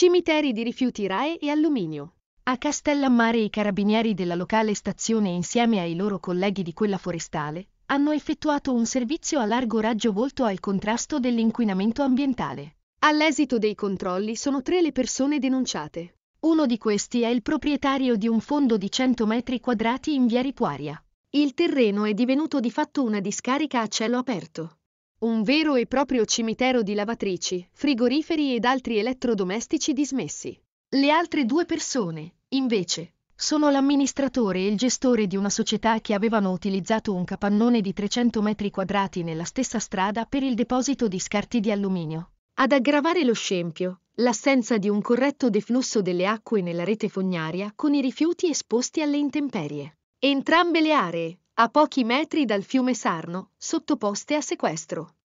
Cimiteri di rifiuti RAE e alluminio. A Castellammare i carabinieri della locale stazione insieme ai loro colleghi di quella forestale hanno effettuato un servizio a largo raggio volto al contrasto dell'inquinamento ambientale. All'esito dei controlli sono tre le persone denunciate. Uno di questi è il proprietario di un fondo di 100 metri quadrati in via Ripuaria. Il terreno è divenuto di fatto una discarica a cielo aperto un vero e proprio cimitero di lavatrici, frigoriferi ed altri elettrodomestici dismessi. Le altre due persone, invece, sono l'amministratore e il gestore di una società che avevano utilizzato un capannone di 300 metri quadrati nella stessa strada per il deposito di scarti di alluminio. Ad aggravare lo scempio, l'assenza di un corretto deflusso delle acque nella rete fognaria con i rifiuti esposti alle intemperie. Entrambe le aree, a pochi metri dal fiume Sarno, sottoposte a sequestro.